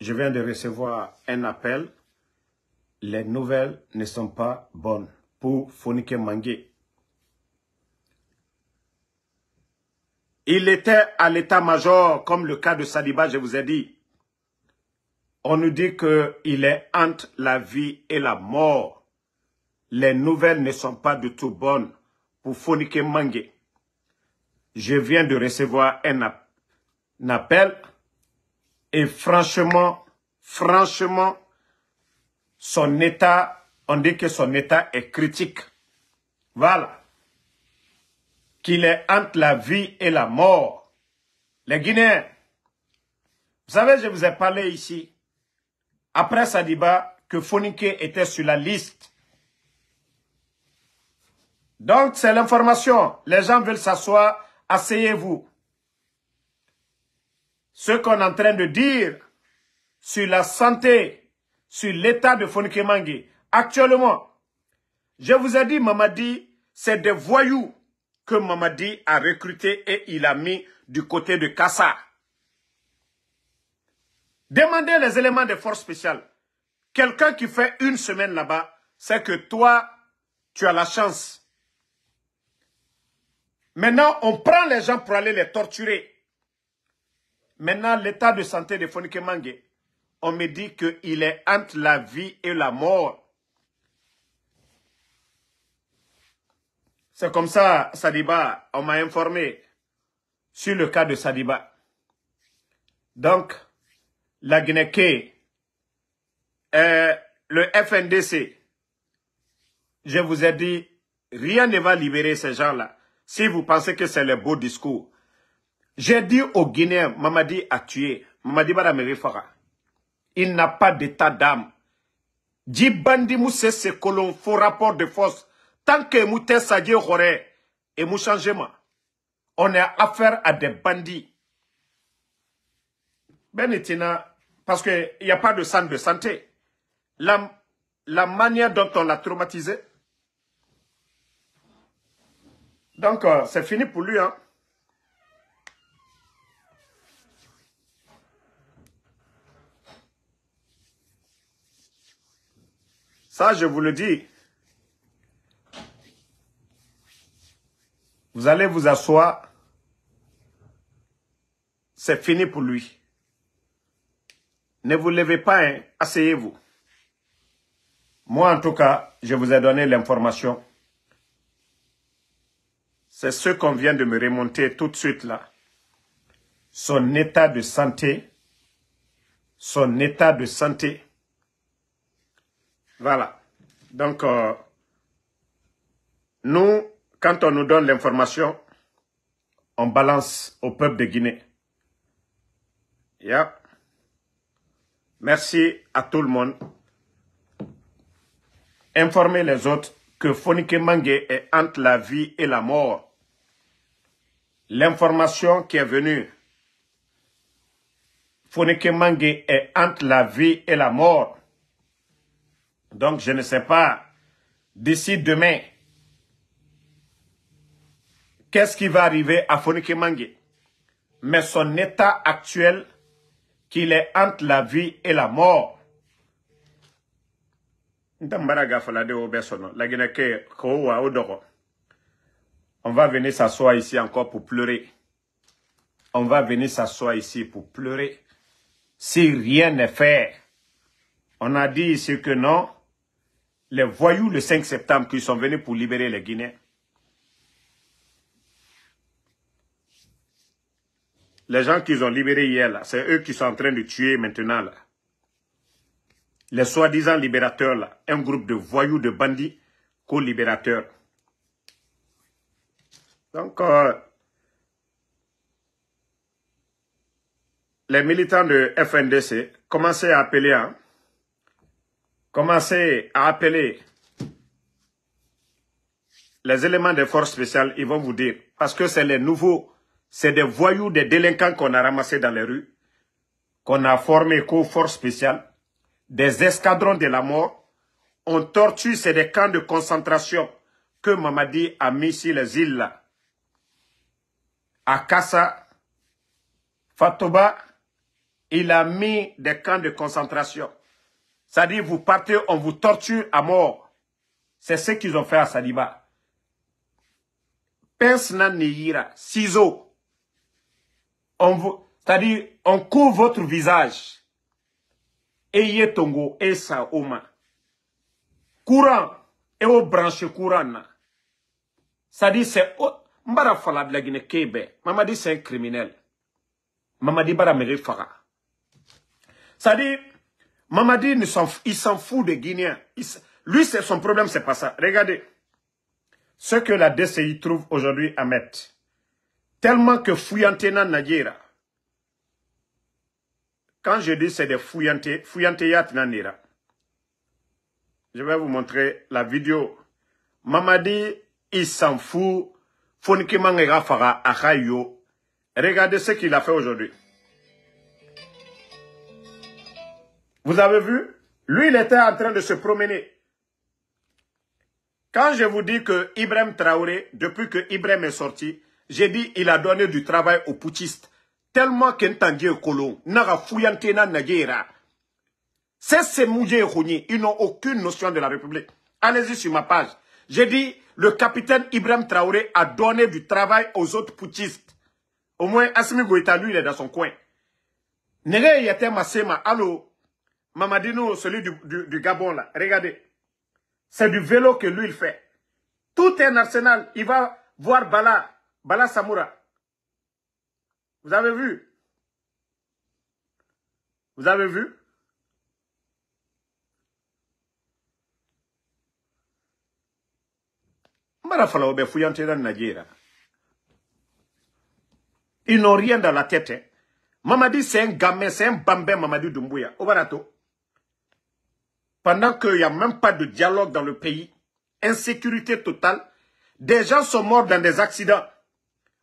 je viens de recevoir un appel. Les nouvelles ne sont pas bonnes pour Fonike Mangué. Il était à l'état-major, comme le cas de Saliba, je vous ai dit. On nous dit qu'il est entre la vie et la mort. Les nouvelles ne sont pas du tout bonnes pour Fonike Mange. Je viens de recevoir un, appel et franchement, franchement, son état, on dit que son état est critique. Voilà. Qu'il est entre la vie et la mort. Les Guinéens, vous savez, je vous ai parlé ici, après Sadiba, que Fonike était sur la liste. Donc, c'est l'information. Les gens veulent s'asseoir, asseyez-vous ce qu'on est en train de dire sur la santé, sur l'état de Mangue. Actuellement, je vous ai dit, Mamadi, c'est des voyous que Mamadi a recrutés et il a mis du côté de Kassa. Demandez les éléments des forces spéciales. Quelqu'un qui fait une semaine là-bas, c'est que toi, tu as la chance. Maintenant, on prend les gens pour aller les torturer. Maintenant, l'état de santé de Fonike Mange, on me dit qu'il est entre la vie et la mort. C'est comme ça, Sadiba, on m'a informé sur le cas de Sadiba. Donc, la Guinée, euh, le FNDC, je vous ai dit, rien ne va libérer ces gens-là. Si vous pensez que c'est le beau discours, j'ai dit au Guinéen, Mamadi a tué, Mamadi Badamere Farah. Il n'a pas d'état d'âme. Djibandi c'est colons faux rapport de force. Tant que Mouté Sadie Roré et changement, on est affaire à des bandits. Benetina, parce qu'il n'y a pas de centre de santé. La, la manière dont on l'a traumatisé. Donc, euh, c'est fini pour lui, hein. Ça, je vous le dis. Vous allez vous asseoir. C'est fini pour lui. Ne vous levez pas, hein. asseyez-vous. Moi, en tout cas, je vous ai donné l'information. C'est ce qu'on vient de me remonter tout de suite là. Son état de santé, son état de santé voilà. Donc, euh, nous, quand on nous donne l'information, on balance au peuple de Guinée. Merci à tout le monde. Informez les autres que Fonike Mange est entre la vie et la mort. L'information qui est venue, Fonike Mangue est entre la vie et la mort. Donc, je ne sais pas, d'ici demain, qu'est-ce qui va arriver à Fonike Mange. Mais son état actuel, qu'il est entre la vie et la mort. On va venir s'asseoir ici encore pour pleurer. On va venir s'asseoir ici pour pleurer. Si rien n'est fait, on a dit ici que non, les voyous le 5 septembre qui sont venus pour libérer les Guinéens. Les gens qu'ils ont libérés hier, là, c'est eux qui sont en train de tuer maintenant. Là. Les soi-disant libérateurs, un groupe de voyous, de bandits co-libérateurs. Donc, euh, les militants de FNDC commençaient à appeler, hein, Commencez à appeler les éléments des forces spéciales, ils vont vous dire, parce que c'est les nouveaux, c'est des voyous, des délinquants qu'on a ramassés dans les rues, qu'on a formés qu'aux forces spéciales, des escadrons de la mort, on tortue, c'est des camps de concentration que Mamadi a mis sur les îles là. À Kassa, Fatoba, il a mis des camps de concentration. Ça dit vous partez, on vous torture à mort. C'est ce qu'ils ont fait à Saliba. Pince neira, ciseaux. On vous, c'est-à-dire, on couvre votre visage. Eye Tongo, sa Oma. Courant, et au branche courant. C'est-à-dire, c'est, Mbara Fala de la Guinée Kebe. Mamadi, c'est un criminel. Mamadi Bara Mere Fara. cest à Mamadi, il s'en fout des Guinéens. Lui, son problème, c'est pas ça. Regardez. Ce que la DCI trouve aujourd'hui à mettre. Tellement que Fouyantena Nagira. Quand je dis c'est des Fouyante, Fouyanteyat Nanira. Je vais vous montrer la vidéo. Mamadi, il s'en fout. Regardez ce qu'il a fait aujourd'hui. Vous avez vu Lui, il était en train de se promener. Quand je vous dis que Ibrahim Traoré, depuis que Ibrahim est sorti, j'ai dit il a donné du travail aux putschistes. Tellement Il Kolon, Naga na Nagera. C'est ces mouillés Ils n'ont aucune notion de la République. Allez-y sur ma page. J'ai dit, le capitaine Ibrahim Traoré a donné du travail aux autres putschistes. Au moins, Asmi Goïta, lui, il est dans son coin. Nere Masema, allô, Mamadino, celui du, du, Gabon, là, regardez. C'est du vélo que lui, il fait. Tout est un arsenal. Il va voir Bala, Bala Samoura. Vous avez vu Vous avez vu Ils n'ont rien dans la tête. Hein. Mamadou, c'est un gamin, c'est un bambin, Mamadi Doumbouya. Obarato pendant qu'il n'y a même pas de dialogue dans le pays, insécurité totale, des gens sont morts dans des accidents.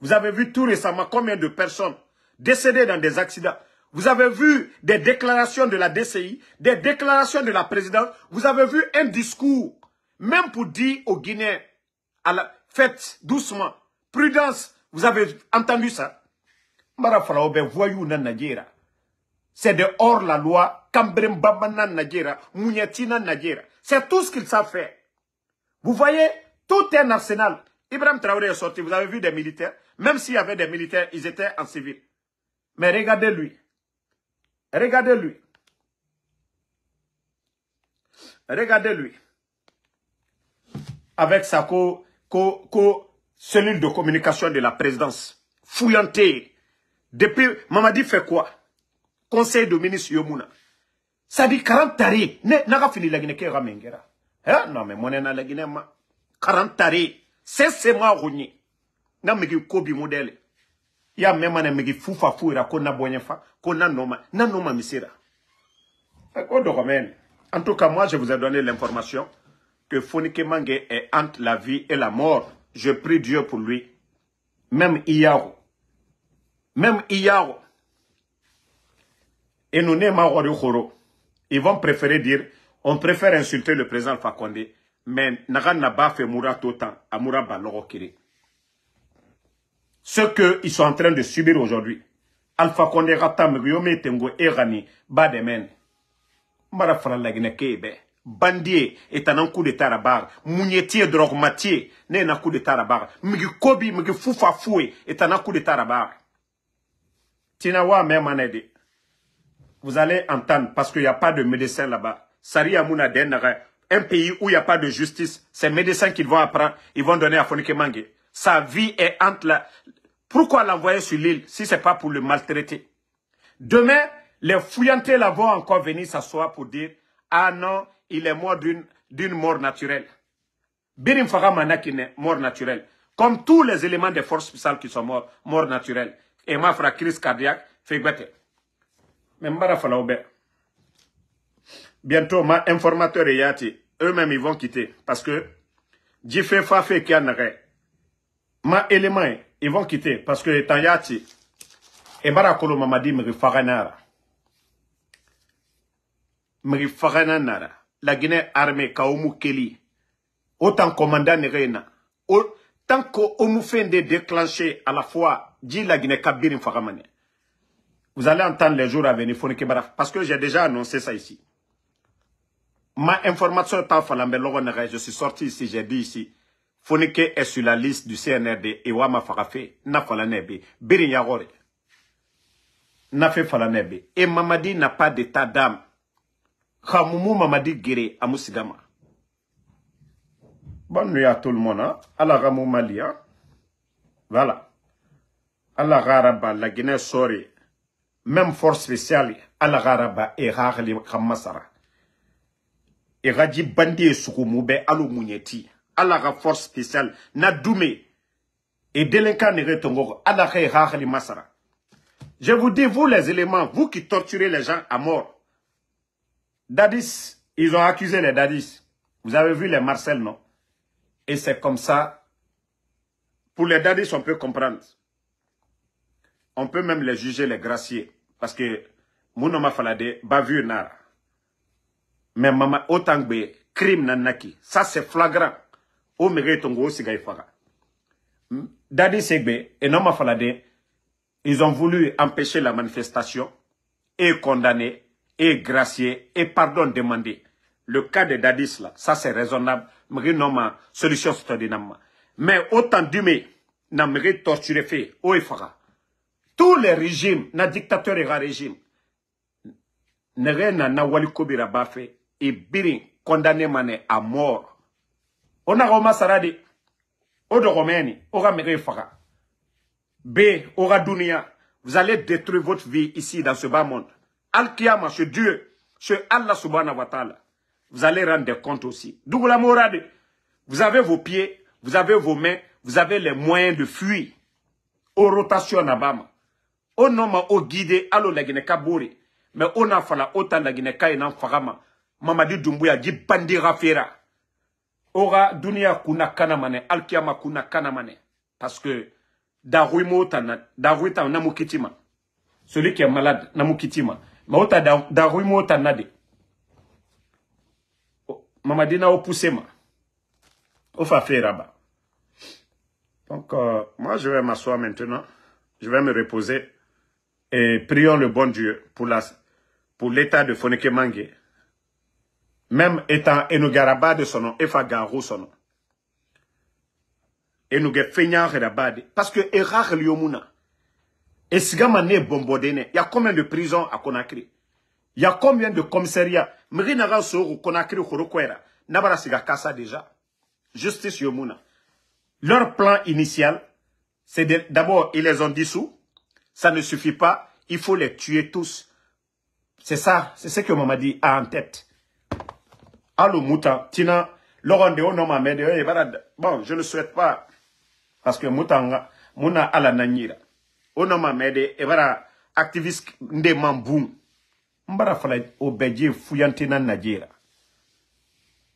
Vous avez vu tout récemment combien de personnes décédées dans des accidents. Vous avez vu des déclarations de la DCI, des déclarations de la présidente. Vous avez vu un discours, même pour dire aux Guinéens, faites doucement, prudence. Vous avez entendu ça ben, C'est de hors la loi c'est tout ce qu'ils savent faire. Vous voyez, tout est un arsenal. Ibrahim Traoré est sorti, vous avez vu des militaires. Même s'il y avait des militaires, ils étaient en civil. Mais regardez-lui. Regardez-lui. Regardez-lui. Avec sa co, cellule de communication de la présidence. Fouillanté. Depuis, Mamadi fait quoi Conseil de ministre Yomuna. Ça 40 tari. ne naga fili laginɛkɛ ka min kɛra Hein? non mais mɔnɛna laginɛ ma karan C'est, sese ma go nye nga migi kobi modele ya même na fufa Foura ko na bonye fa ko na noma na noma misira eh, en tout cas moi je vous ai donné l'information que Fonike Mange est entre la vie et la mort je prie Dieu pour lui même Iyao même Iyao et nous ne ma khoro ils vont préférer dire, on préfère insulter le président Fakonde, mais Nagan n'a pas fait Moura Totan, Amoura Balorokiri. Ce qu'ils sont en train de subir aujourd'hui, Alpha Condé Ratam, Ryome Tengo, Erani, Bademen, Marafra Lagnekebe, Bandier, est un coup de tarabar, Mounietier, Drogmatier, n'est un coup de tarabar, Migukobi, Migufoufa Foué, est un coup de tarabar. Tinawa, même en vous allez entendre, parce qu'il n'y a pas de médecin là-bas. Sari un pays où il n'y a pas de justice, ces médecins qu'ils vont apprendre, ils vont donner à Fonike Mange. Sa vie est entre là. Pourquoi l'envoyer sur l'île si ce n'est pas pour le maltraiter Demain, les fouillantés là vont encore venir s'asseoir pour dire « Ah non, il est mort d'une mort naturelle. » Birim qui est mort naturelle. Comme tous les éléments des forces spéciales qui sont morts, mort naturelle. Et ma cardiaque, fait bête. Mais Mbara Bientôt, ma informateur et Yati, eux-mêmes, ils vont quitter. Parce que, Jifé Fafé Kianare, ma élément, ils vont quitter. Parce que, étant Yati, et Mbara Kolo Mamadi Mrifaranara. Mrifaranara. La Guinée armée, Kaoumou Keli. Autant commandant Nerena. nous fait déclencher à la fois, dit la Guinée Kabir Faramane. Vous allez entendre les jours à venir, parce que j'ai déjà annoncé ça ici. Ma information est falambe. je suis sorti ici, j'ai dit ici, Fonike est sur la liste du CNRD et Wama Farafe, na Falanebe, Birin na Et Mamadi n'a pas d'état d'âme. Khamoumou Mamadi Gire, Amusigama. Bonne nuit à tout le monde. Hein. Allah Ramou Malia. Hein. Voilà. Allah Garaba, la Guinée, sorry même force spéciale ala garaba rare les kamasara et Radi bandi et Soukoumoube à Mounieti, ala force spéciale na doumé et délinquant ne à la rare masara je vous dis vous les éléments vous qui torturez les gens à mort dadis ils ont accusé les dadis vous avez vu les Marcel non et c'est comme ça pour les dadis on peut comprendre on peut même les juger les graciers parce que mun ma falade bavure nara mais mama autant que crime na naki ça c'est flagrant o mege tongo o faga dadi segbe et non ma falade ils ont voulu empêcher la manifestation et condamner et gracier et pardon demander le cas de Dadis là ça c'est raisonnable mais non solution c'est mais autant d'humains n'a mérite torturer fait o faga tous les régimes na dictateur et régime ne nana pas b'a et et birin condamné mané à a mort On A roma saradi, de o b aura dounia. vous allez détruire votre vie ici dans ce bas monde Al Kiyama, ce dieu ce allah Subhanahu wa taala vous allez rendre des comptes aussi Dougla vous avez vos pieds vous avez vos mains vous avez les moyens de fuir o rotation à on ma o guide alo la laginɛka mais ona mɛ ota n'a fala o la laginɛka et n'an mamadi Dumbuya dit bandera fera aura dunia kuna kanamane. kana kuna parce que da m'o na darui celui qui est malade n'a kiti ma ota o ta darui na mamadi fera donc euh, moi je vais m'asseoir maintenant je vais me reposer et prions le bon Dieu pour l'état pour de Mange même étant Enugaraba de son nom, Efagaro son nom. Enuge parce que Erach Liomuna, et Sigamane Bombodene, il y a combien de prisons à Conakry Il y a combien de commissariats Mrinaga Soro Conakry Horokwera, Nabara Sigakasa déjà. Justice Yomuna. Leur plan initial, c'est d'abord, ils les ont dissous, ça ne suffit pas. Il faut les tuer tous. C'est ça. C'est ce que Mamadi a en tête. Allô, Mouta. Tina, Laurent de eh, Bon, je ne souhaite pas. Parce que Moutanga, Mouna ala nanyira. Oh, Onomamed, Evara, eh, activiste Nde Mamboum. Mbara fala, au Fouyantina Fuyantina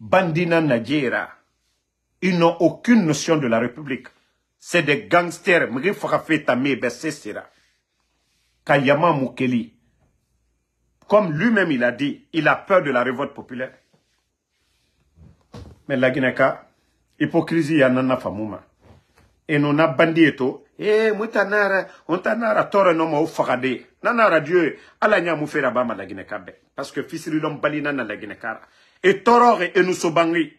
Bandina Nadjera. Ils n'ont aucune notion de la République. C'est des gangsters. Mgrifra tamé, ben c'est Kayama Moukeli, comme lui-même il a dit, il a peur de la révolte populaire. Mais la Guineka, hypocrisie a nana famuma. Et non avons bandieto, eh, tout. on nous tore no nous ufakade. Nanara Dieu, ala nya moufera bama la Guineka Parce que fils, balina na la Et toro et nous bandi.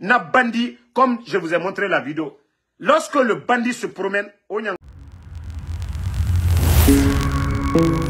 Na bandi, comme je vous ai montré la vidéo. Lorsque le bandit se promène, Thank you.